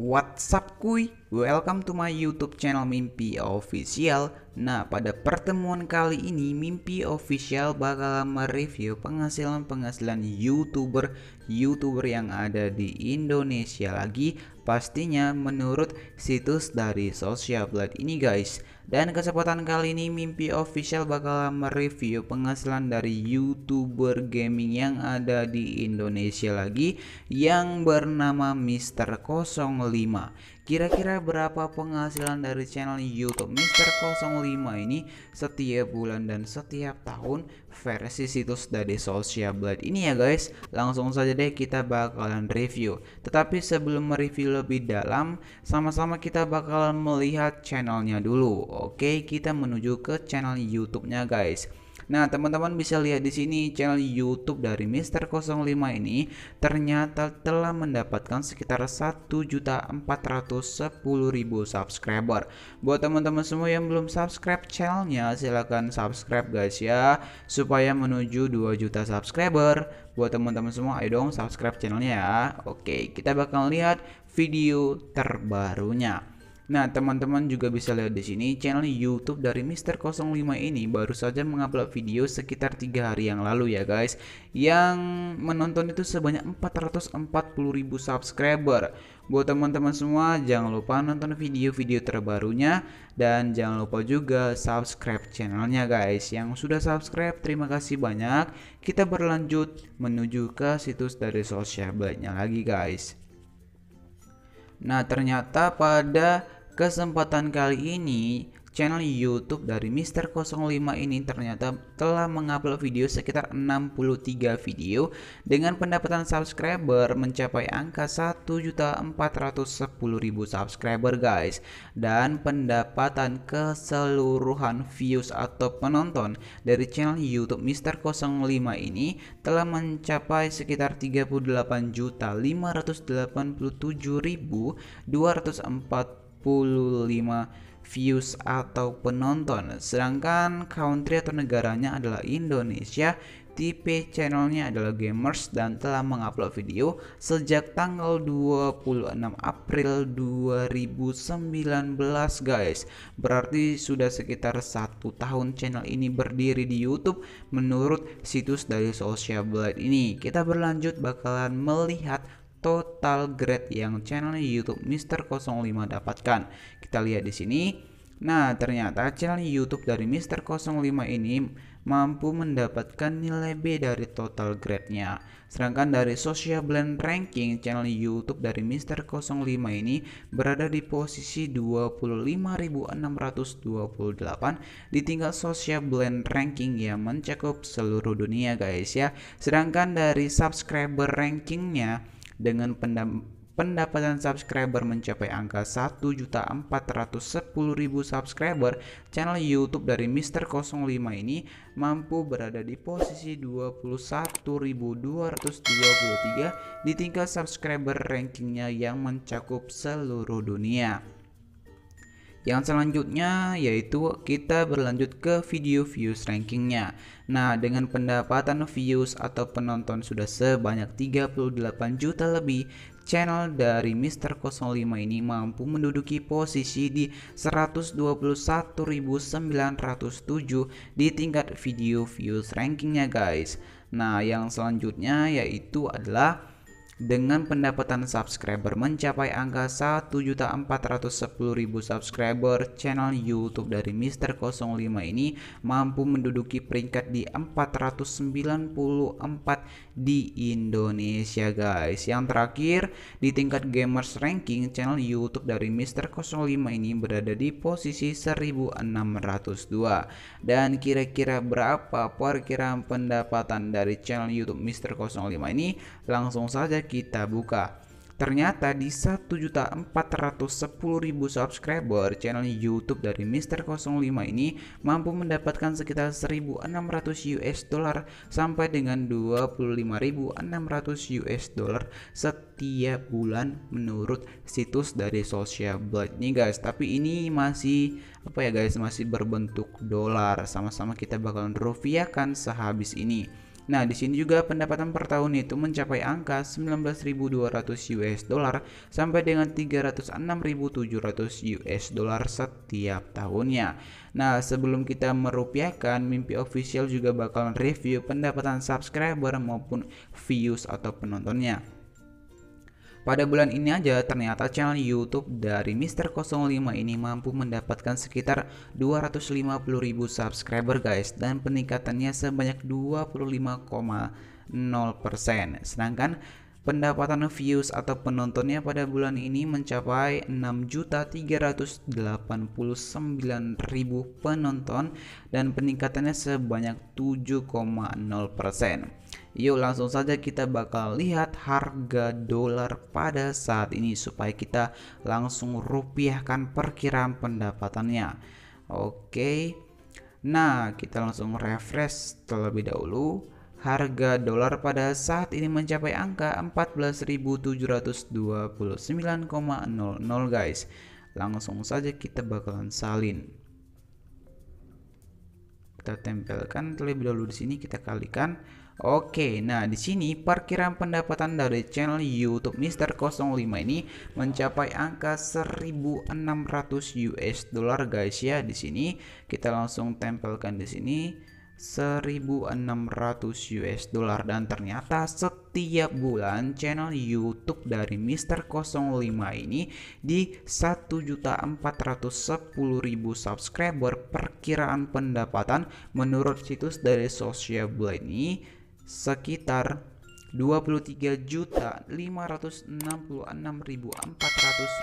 WhatsApp kuy Welcome to my YouTube channel Mimpi Official. Nah, pada pertemuan kali ini Mimpi Official bakal mereview penghasilan-penghasilan YouTuber-YouTuber yang ada di Indonesia lagi pastinya menurut situs dari Social Blade ini guys. Dan kesempatan kali ini Mimpi Official bakal mereview penghasilan dari YouTuber gaming yang ada di Indonesia lagi yang bernama Mr05. Kira-kira berapa penghasilan dari channel YouTube Mister 05 ini setiap bulan dan setiap tahun versi situs dari Social Blade ini ya guys. Langsung saja deh kita bakalan review. Tetapi sebelum mereview lebih dalam, sama-sama kita bakalan melihat channelnya dulu. Oke, kita menuju ke channel YouTube-nya guys. Nah, teman-teman bisa lihat di sini channel YouTube dari Mister 05 ini ternyata telah mendapatkan sekitar 1.410.000 subscriber. Buat teman-teman semua yang belum subscribe channelnya, silahkan subscribe guys ya supaya menuju 2 juta subscriber. Buat teman-teman semua, ayo dong subscribe channelnya ya. Oke, kita bakal lihat video terbarunya. Nah, teman-teman juga bisa lihat di sini channel YouTube dari Mister 05 ini baru saja mengupload video sekitar tiga hari yang lalu ya guys, yang menonton itu sebanyak 440.000 subscriber. Buat teman-teman semua, jangan lupa nonton video-video terbarunya dan jangan lupa juga subscribe channelnya guys. Yang sudah subscribe, terima kasih banyak. Kita berlanjut menuju ke situs dari media lagi guys. Nah, ternyata pada Kesempatan kali ini, channel YouTube dari Mister 05 ini ternyata telah mengupload video sekitar 63 video dengan pendapatan subscriber mencapai angka 1.410.000 subscriber guys dan pendapatan keseluruhan views atau penonton dari channel YouTube Mister 05 ini telah mencapai sekitar 38.587.240 views atau penonton. Sedangkan country atau negaranya adalah Indonesia. Tipe channelnya adalah Gamers dan telah mengupload video sejak tanggal 26 April 2019 guys Berarti sudah sekitar satu tahun channel ini berdiri di Youtube menurut situs dari Social Blade ini Kita berlanjut bakalan melihat total grade yang channel YouTube Mister 05 dapatkan. Kita lihat di sini. Nah, ternyata channel YouTube dari Mister 05 ini mampu mendapatkan nilai B dari total grade-nya. Sedangkan dari Social Blend Ranking, channel YouTube dari Mister 05 ini berada di posisi 25.628 di tingkat Social Blend Ranking yang mencakup seluruh dunia guys ya. Sedangkan dari subscriber rankingnya dengan pendapatan subscriber mencapai angka 1.410.000 subscriber, channel YouTube dari Mr. 05 ini mampu berada di posisi 21.223 di tingkat subscriber rankingnya yang mencakup seluruh dunia. Yang selanjutnya yaitu kita berlanjut ke video views rankingnya. Nah, dengan pendapatan views atau penonton sudah sebanyak 38 juta lebih, channel dari Mr. 05 ini mampu menduduki posisi di 121.907 di tingkat video views rankingnya guys. Nah, yang selanjutnya yaitu adalah dengan pendapatan subscriber mencapai angka 1.410.000 subscriber, channel YouTube dari mister 05 ini mampu menduduki peringkat di 494 di Indonesia guys. Yang terakhir, di tingkat gamers ranking, channel YouTube dari mister 05 ini berada di posisi 1602. Dan kira-kira berapa perkiraan pendapatan dari channel YouTube mister 05 ini? Langsung saja kita buka. Ternyata di 1.410.000 subscriber channel YouTube dari Mr. 05 ini mampu mendapatkan sekitar 1.600 US dollar sampai dengan 25.600 US dollar setiap bulan menurut situs dari Social Blade nih guys. Tapi ini masih apa ya guys, masih berbentuk dolar. Sama-sama kita bakalan rupiahkan sehabis ini. Nah, di sini juga pendapatan per tahun itu mencapai angka 19.200 US dollar sampai dengan 306.700 US dollar setiap tahunnya. Nah, sebelum kita merupiahkan, Mimpi Official juga bakalan review pendapatan subscriber maupun views atau penontonnya. Pada bulan ini aja ternyata channel YouTube dari Mr. 05 ini mampu mendapatkan sekitar 250.000 subscriber guys dan peningkatannya sebanyak 25,0%. Sedangkan Pendapatan views atau penontonnya pada bulan ini mencapai 6.389.000 penonton dan peningkatannya sebanyak 7,0%. Yuk langsung saja kita bakal lihat harga dolar pada saat ini supaya kita langsung rupiahkan perkiraan pendapatannya. Oke. Nah, kita langsung refresh terlebih dahulu. Harga dolar pada saat ini mencapai angka 14.729,00 guys. Langsung saja kita bakalan salin. Kita tempelkan terlebih dahulu di sini kita kalikan. Oke, nah di sini perkiraan pendapatan dari channel YouTube Mister 05 ini mencapai angka 1.600 US dollar guys ya di sini. Kita langsung tempelkan di sini 1600 US dollar dan ternyata setiap bulan channel YouTube dari Mr. 05 ini di 1.410.000 subscriber perkiraan pendapatan menurut situs dari Social Blade ini sekitar 23.566.400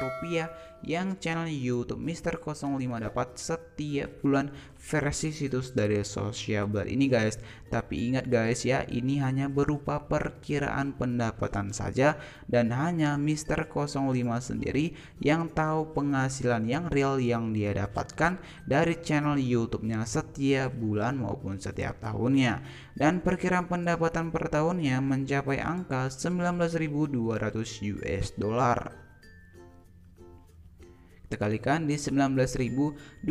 rupiah yang channel YouTube Mister 05 dapat setiap bulan versi situs dari Sociable ini guys. Tapi ingat guys ya, ini hanya berupa perkiraan pendapatan saja dan hanya Mr. 05 sendiri yang tahu penghasilan yang real yang dia dapatkan dari channel YouTube-nya setiap bulan maupun setiap tahunnya. Dan perkiraan pendapatan per tahunnya mencapai angka 19.200 US dollar dikalikan di 19.200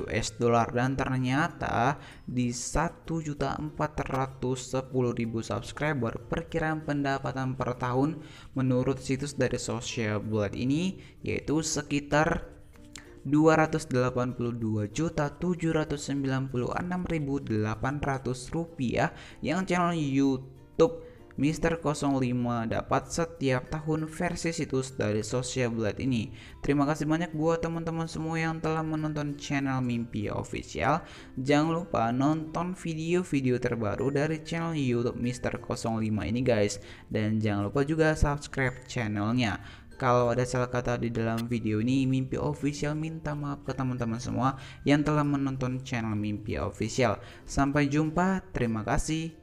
US dollar dan ternyata di 1.410.000 subscriber perkiraan pendapatan per tahun menurut situs dari Social blade ini yaitu sekitar 282.796.800 rupiah yang channel YouTube Mister 05 dapat setiap tahun versi situs dari Social Blade ini. Terima kasih banyak buat teman-teman semua yang telah menonton channel Mimpi Official. Jangan lupa nonton video-video terbaru dari channel YouTube Mister 05 ini guys. Dan jangan lupa juga subscribe channelnya. Kalau ada salah kata di dalam video ini, Mimpi Official minta maaf ke teman-teman semua yang telah menonton channel Mimpi Official. Sampai jumpa, terima kasih.